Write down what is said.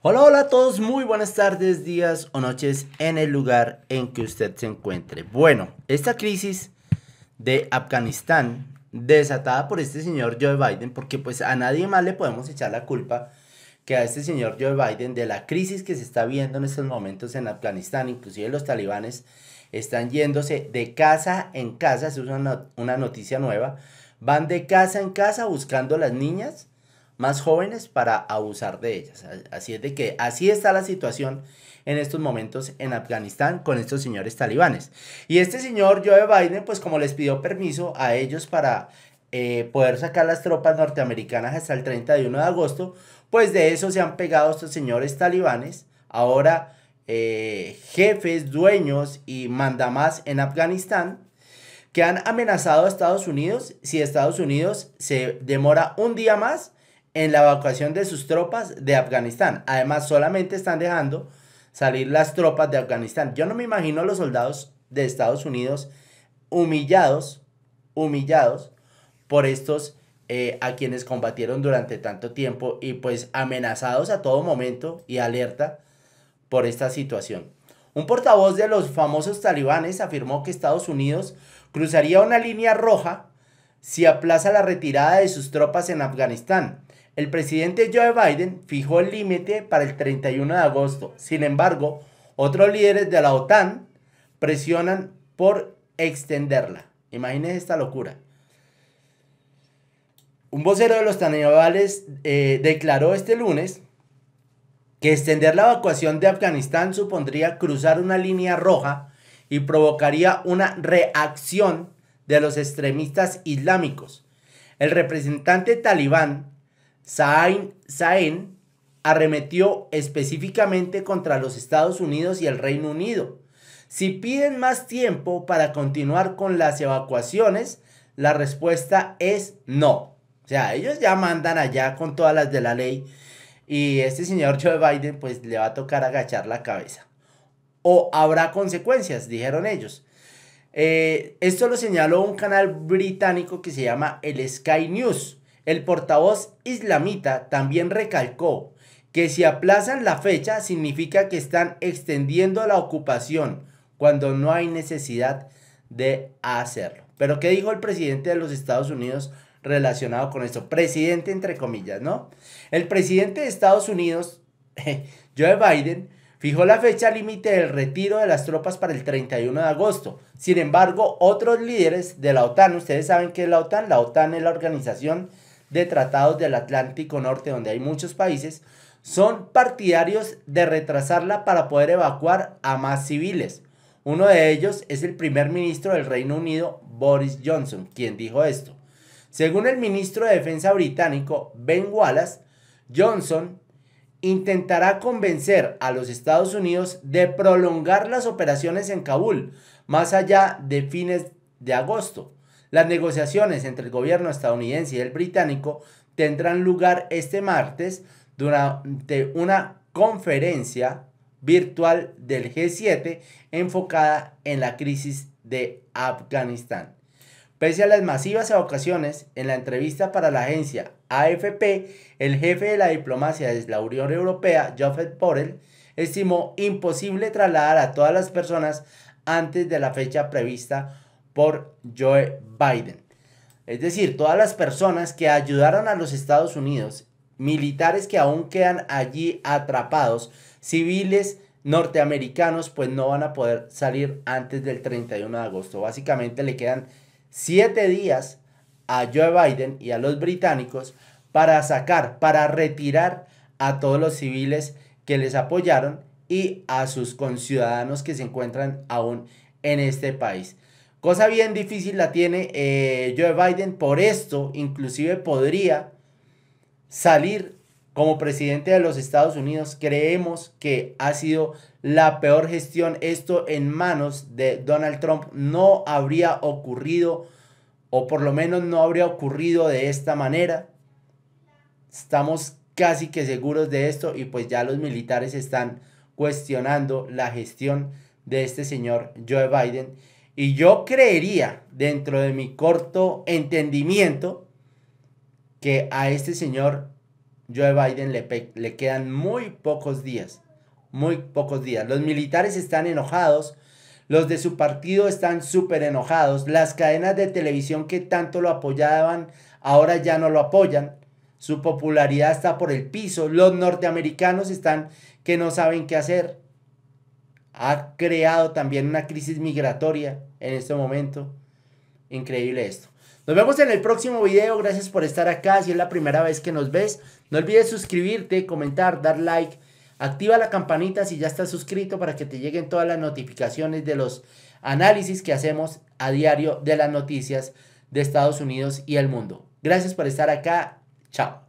Hola, hola a todos, muy buenas tardes, días o noches en el lugar en que usted se encuentre. Bueno, esta crisis de Afganistán, desatada por este señor Joe Biden, porque pues a nadie más le podemos echar la culpa que a este señor Joe Biden de la crisis que se está viendo en estos momentos en Afganistán, inclusive los talibanes están yéndose de casa en casa, es una, una noticia nueva, van de casa en casa buscando a las niñas más jóvenes para abusar de ellas. Así es de que así está la situación en estos momentos en Afganistán con estos señores talibanes. Y este señor Joe Biden, pues como les pidió permiso a ellos para eh, poder sacar las tropas norteamericanas hasta el 31 de agosto, pues de eso se han pegado estos señores talibanes, ahora eh, jefes, dueños y mandamás en Afganistán que han amenazado a Estados Unidos si Estados Unidos se demora un día más en la evacuación de sus tropas de Afganistán. Además, solamente están dejando salir las tropas de Afganistán. Yo no me imagino a los soldados de Estados Unidos humillados, humillados por estos eh, a quienes combatieron durante tanto tiempo y pues amenazados a todo momento y alerta por esta situación. Un portavoz de los famosos talibanes afirmó que Estados Unidos cruzaría una línea roja si aplaza la retirada de sus tropas en Afganistán el presidente Joe Biden fijó el límite para el 31 de agosto. Sin embargo, otros líderes de la OTAN presionan por extenderla. Imagínense esta locura. Un vocero de los talibales eh, declaró este lunes que extender la evacuación de Afganistán supondría cruzar una línea roja y provocaría una reacción de los extremistas islámicos. El representante talibán Sain, Saen arremetió específicamente contra los Estados Unidos y el Reino Unido. Si piden más tiempo para continuar con las evacuaciones, la respuesta es no. O sea, ellos ya mandan allá con todas las de la ley y este señor Joe Biden pues le va a tocar agachar la cabeza. O habrá consecuencias, dijeron ellos. Eh, esto lo señaló un canal británico que se llama el Sky News. El portavoz islamita también recalcó que si aplazan la fecha significa que están extendiendo la ocupación cuando no hay necesidad de hacerlo. Pero ¿qué dijo el presidente de los Estados Unidos relacionado con esto? Presidente entre comillas, ¿no? El presidente de Estados Unidos, Joe Biden, fijó la fecha límite del retiro de las tropas para el 31 de agosto. Sin embargo, otros líderes de la OTAN, ustedes saben que es la OTAN, la OTAN es la organización de tratados del Atlántico Norte, donde hay muchos países, son partidarios de retrasarla para poder evacuar a más civiles. Uno de ellos es el primer ministro del Reino Unido, Boris Johnson, quien dijo esto. Según el ministro de Defensa británico, Ben Wallace, Johnson intentará convencer a los Estados Unidos de prolongar las operaciones en Kabul más allá de fines de agosto. Las negociaciones entre el gobierno estadounidense y el británico tendrán lugar este martes durante una conferencia virtual del G7 enfocada en la crisis de Afganistán. Pese a las masivas evocaciones, en la entrevista para la agencia AFP, el jefe de la diplomacia de la Unión Europea, Joseph Borrell, estimó imposible trasladar a todas las personas antes de la fecha prevista por Joe Biden. Es decir, todas las personas que ayudaron a los Estados Unidos, militares que aún quedan allí atrapados, civiles norteamericanos, pues no van a poder salir antes del 31 de agosto. Básicamente le quedan siete días a Joe Biden y a los británicos para sacar, para retirar a todos los civiles que les apoyaron y a sus conciudadanos que se encuentran aún en este país. Cosa bien difícil la tiene eh, Joe Biden, por esto inclusive podría salir como presidente de los Estados Unidos. Creemos que ha sido la peor gestión. Esto en manos de Donald Trump no habría ocurrido, o por lo menos no habría ocurrido de esta manera. Estamos casi que seguros de esto y pues ya los militares están cuestionando la gestión de este señor Joe Biden. Y yo creería, dentro de mi corto entendimiento, que a este señor Joe Biden le, le quedan muy pocos días. Muy pocos días. Los militares están enojados. Los de su partido están súper enojados. Las cadenas de televisión que tanto lo apoyaban ahora ya no lo apoyan. Su popularidad está por el piso. Los norteamericanos están que no saben qué hacer. Ha creado también una crisis migratoria en este momento. Increíble esto. Nos vemos en el próximo video. Gracias por estar acá. Si es la primera vez que nos ves, no olvides suscribirte, comentar, dar like. Activa la campanita si ya estás suscrito para que te lleguen todas las notificaciones de los análisis que hacemos a diario de las noticias de Estados Unidos y el mundo. Gracias por estar acá. Chao.